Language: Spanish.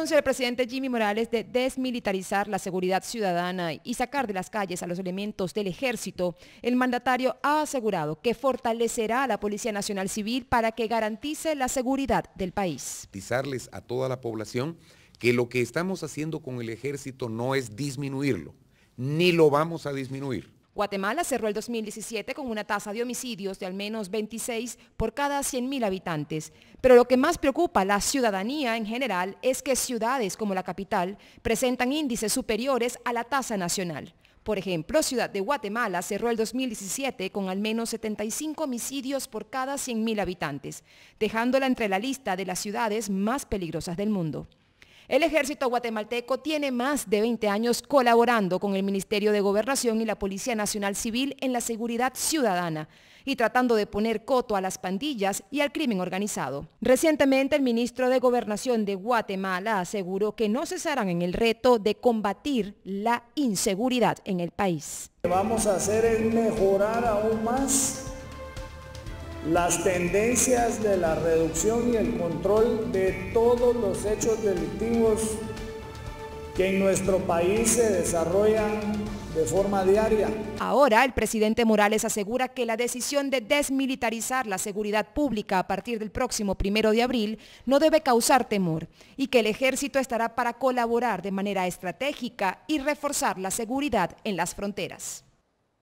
El del presidente Jimmy Morales de desmilitarizar la seguridad ciudadana y sacar de las calles a los elementos del ejército, el mandatario ha asegurado que fortalecerá a la Policía Nacional Civil para que garantice la seguridad del país. Garantizarles a toda la población que lo que estamos haciendo con el ejército no es disminuirlo, ni lo vamos a disminuir. Guatemala cerró el 2017 con una tasa de homicidios de al menos 26 por cada 100.000 habitantes. Pero lo que más preocupa a la ciudadanía en general es que ciudades como la capital presentan índices superiores a la tasa nacional. Por ejemplo, Ciudad de Guatemala cerró el 2017 con al menos 75 homicidios por cada 100.000 habitantes, dejándola entre la lista de las ciudades más peligrosas del mundo. El ejército guatemalteco tiene más de 20 años colaborando con el Ministerio de Gobernación y la Policía Nacional Civil en la seguridad ciudadana y tratando de poner coto a las pandillas y al crimen organizado. Recientemente el ministro de Gobernación de Guatemala aseguró que no cesarán en el reto de combatir la inseguridad en el país. Vamos a hacer es mejorar aún más las tendencias de la reducción y el control de todos los hechos delictivos que en nuestro país se desarrollan de forma diaria. Ahora, el presidente Morales asegura que la decisión de desmilitarizar la seguridad pública a partir del próximo primero de abril no debe causar temor y que el ejército estará para colaborar de manera estratégica y reforzar la seguridad en las fronteras.